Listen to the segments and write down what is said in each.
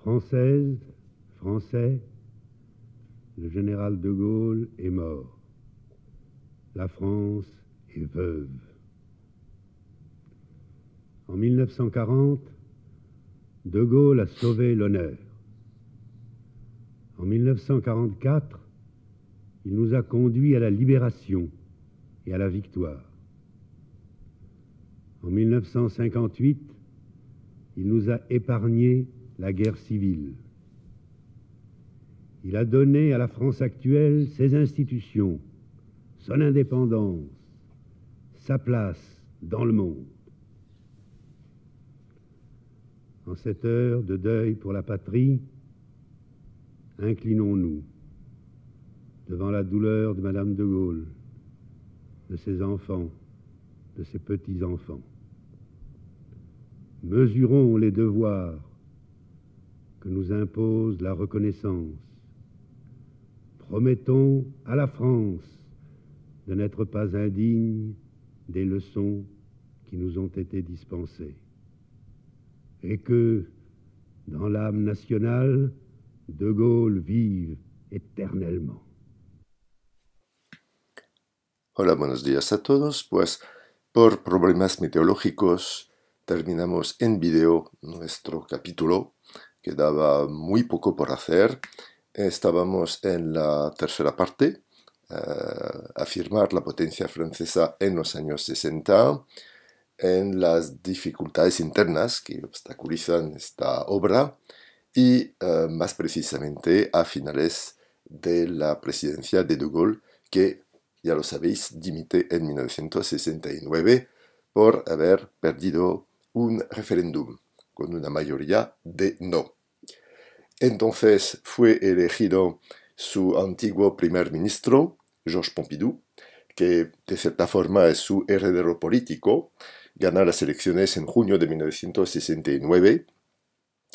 Française, Français, le général de Gaulle est mort. La France est veuve. En 1940, de Gaulle a sauvé l'honneur. En 1944, il nous a conduits à la libération et à la victoire. En 1958, il nous a épargnés la guerre civile. Il a donné à la France actuelle ses institutions, son indépendance, sa place dans le monde. En cette heure de deuil pour la patrie, inclinons-nous devant la douleur de Madame de Gaulle, de ses enfants, de ses petits-enfants. Mesurons les devoirs que nous impose la reconnaissance. Promettons à la France de n'être pas indigne des leçons qui nous ont été dispensées et que, dans l'âme nationale, De Gaulle vive éternellement. Hola, buenos días a todos. Pues por problemas meteorológicos terminamos en video nuestro capítulo quedaba muy poco por hacer. Estábamos en la tercera parte, eh, afirmar la potencia francesa en los años 60, en las dificultades internas que obstaculizan esta obra y eh, más precisamente a finales de la presidencia de De Gaulle, que, ya lo sabéis, dimite en 1969 por haber perdido un referéndum con una mayoría de no. Entonces fue elegido su antiguo primer ministro, Georges Pompidou, que de cierta forma es su heredero político, gana las elecciones en junio de 1969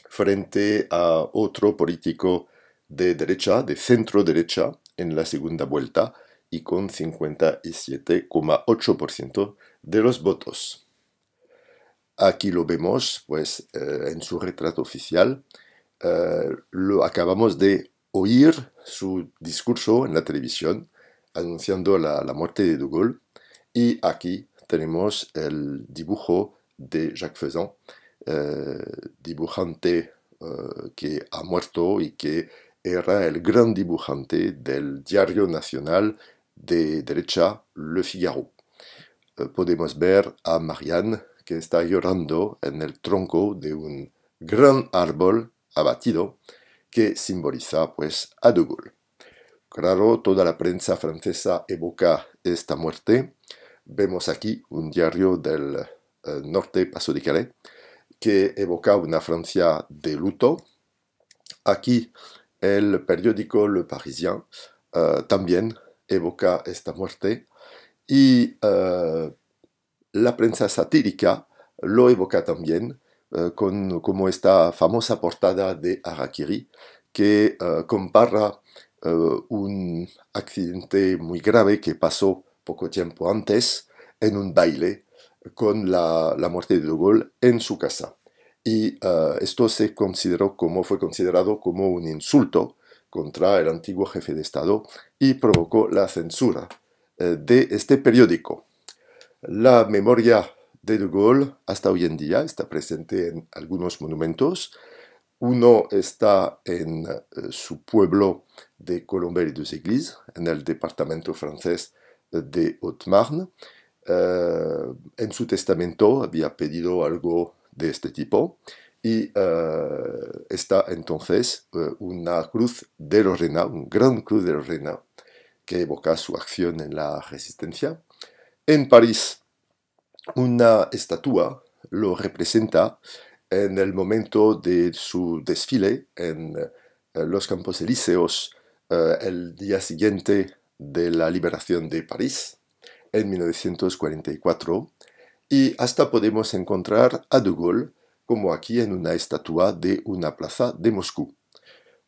frente a otro político de derecha, de centro derecha, en la segunda vuelta y con 57,8% de los votos. Aquí lo vemos, pues, eh, en su retrato oficial. Eh, lo acabamos de oír su discurso en la televisión anunciando la, muerte de De Y aquí tenemos el dibujo de Jacques Faisan, eh, dibujante que ha muerto y que era el gran dibujante del diario nacional de derecha Le Figaro. podemos ver a Marianne que está llorando en el tronco de un gran árbol abatido que simboliza pues a De Gaulle. Claro, toda la prensa francesa evoca esta muerte. Vemos aquí un diario del eh, norte, Paso de Calais, que evoca una Francia de luto. Aquí el periódico Le Parisien eh, también evoca esta muerte y eh, la prensa satírica lo evoca también, eh, con, como esta famosa portada de Harakiri, que eh, compara eh, un accidente muy grave que pasó poco tiempo antes en un baile con la, muerte de De en su casa. Y esto se consideró como, fue considerado como un insulto contra el antiguo jefe de Estado y provocó la censura de este periódico. La memoria de De Gaulle hasta hoy en día está presente en algunos monumentos. Uno está en eh, su pueblo de colombel y deux églises en el departamento francés de Haute-Marne. Eh, en su testamento había pedido algo de este tipo y eh, está entonces una cruz de Lorena, un gran cruz de Lorena, que evoca su acción en la resistencia. En París, una estatua lo representa en el momento de su desfile en eh, los Campos Elíseos eh, el día siguiente de la liberación de París, en 1944, y hasta podemos encontrar a De Gaulle como aquí en una estatua de una plaza de Moscú.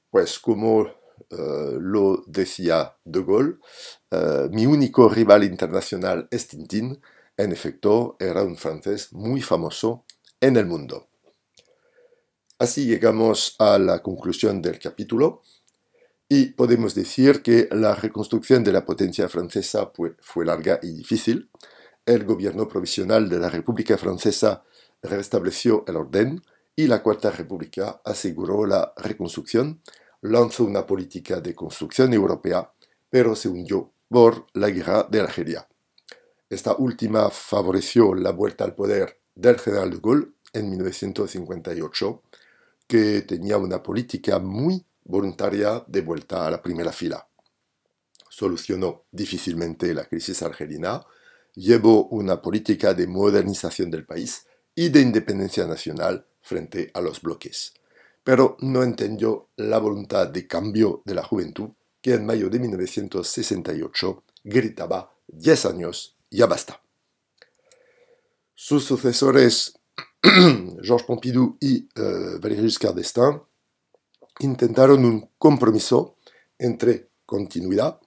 Pues como eh, lo decía De Gaulle, eh, mi único rival internacional es en efecto era un francés muy famoso en el mundo. Así llegamos a la conclusión del capítulo y podemos decir que la reconstrucción de la potencia francesa fue larga y difícil. El gobierno provisional de la República Francesa restableció el orden y la Cuarta República aseguró la reconstrucción lanzó una política de construcción europea, pero se hundió por la guerra de Argelia. Esta última favoreció la vuelta al poder del general de Gaulle en 1958, que tenía una política muy voluntaria de vuelta a la primera fila. Solucionó difícilmente la crisis argelina, llevó una política de modernización del país y de independencia nacional frente a los bloques pero no entendió la voluntad de cambio de la juventud que en mayo de 1968 gritaba 10 años, ya basta. Sus sucesores, Georges Pompidou y eh, Valéry Giscard d'Estaing, intentaron un compromiso entre continuidad,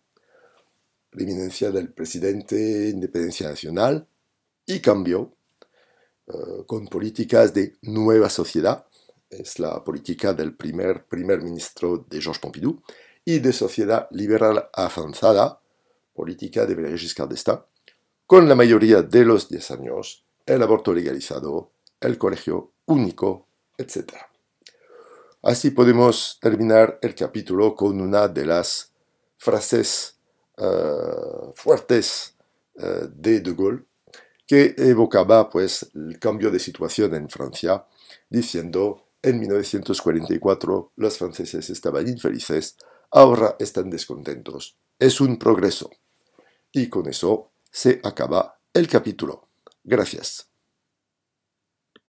la eminencia del presidente, independencia nacional y cambio, eh, con políticas de nueva sociedad, es la política del primer primer ministro de Georges Pompidou, y de sociedad liberal avanzada, política de Valéry Giscard con la mayoría de los 10 años, el aborto legalizado, el colegio único, etc. Así podemos terminar el capítulo con una de las frases eh, fuertes eh, de De Gaulle, que evocaba pues el cambio de situación en Francia, diciendo en 1944 los franceses estaban infelices, ahora están descontentos. Es un progreso. Y con eso se acaba el capítulo. Gracias.